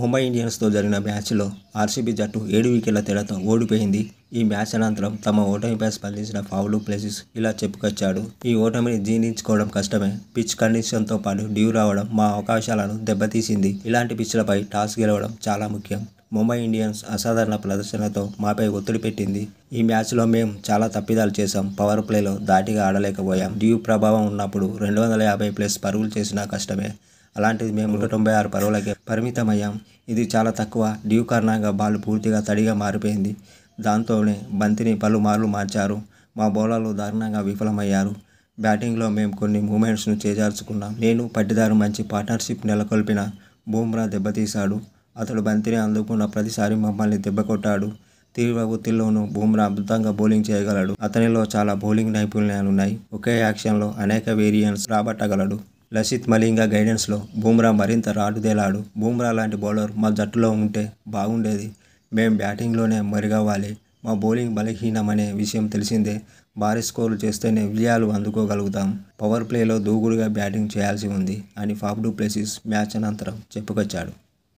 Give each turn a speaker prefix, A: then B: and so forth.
A: ముంబై ఇండియన్స్తో జరిగిన మ్యాచ్లో ఆర్సీబీ జట్టు ఏడు వికెట్ల తేడాతో ఓడిపోయింది ఈ మ్యాచ్ అనంతరం తమ ఓటమిపై స్పందించిన పావులు ప్లేసెస్ ఇలా చెప్పుకొచ్చాడు ఈ ఓటమిని జీర్ణించుకోవడం కష్టమే పిచ్ కండిషన్తో పాటు డ్యూ రావడం మా అవకాశాలను దెబ్బతీసింది ఇలాంటి పిచ్లపై టాస్ గెలవడం చాలా ముఖ్యం ముంబై ఇండియన్స్ అసాధారణ ప్రదర్శనతో మాపై ఒత్తిడి పెట్టింది ఈ మ్యాచ్లో మేము చాలా తప్పిదాలు చేశాం పవర్ ప్లేలో దాటిగా ఆడలేకపోయాం డ్యూ ప్రభావం ఉన్నప్పుడు రెండు వందల యాభై ప్లస్ పరుగులు చేసినా కష్టమే అలాంటిది మేము నూట తొంభై ఆరు పరువులకే పరిమితమయ్యాం ఇది చాలా తక్కువ డ్యూ కారణంగా బాల్ పూర్తిగా తడిగా మారిపోయింది దాంతోనే బంతిని పలుమార్లు మార్చారు మా బౌలర్లు దారుణంగా విఫలమయ్యారు బ్యాటింగ్లో మేము కొన్ని మూమెంట్స్ను చేజార్చుకున్నాం నేను పట్టిదారు మంచి పార్ట్నర్షిప్ నెలకొల్పిన బూమ్రా దెబ్బతీశాడు అతడు బంతిని అందుకున్న ప్రతిసారి మమ్మల్ని దెబ్బకొట్టాడు తీవ్ర ఒత్తిళ్లోనూ బూమ్రా అద్భుతంగా బౌలింగ్ చేయగలడు అతనిలో చాలా బౌలింగ్ నైపుణ్యాలున్నాయి ఒకే యాక్షన్లో అనేక వేరియంట్స్ రాబట్టగలడు లసిత్ మలింగా గైడెన్స్లో బూమ్రా మరింత రాటుదేలాడు బూమ్రా లాంటి బౌలర్ మా జట్టులో ఉంటే బాగుండేది మేం బ్యాటింగ్లోనే మరిగవ్వాలి మా బౌలింగ్ బలహీనమనే విషయం తెలిసిందే భారీ స్కోర్లు చేస్తేనే విజయాలు అందుకోగలుగుతాం పవర్ ప్లేలో దూకుడుగా బ్యాటింగ్ చేయాల్సి ఉంది అని ఫాఫ్డూ ప్లేసిస్ మ్యాచ్ అనంతరం చెప్పుకొచ్చాడు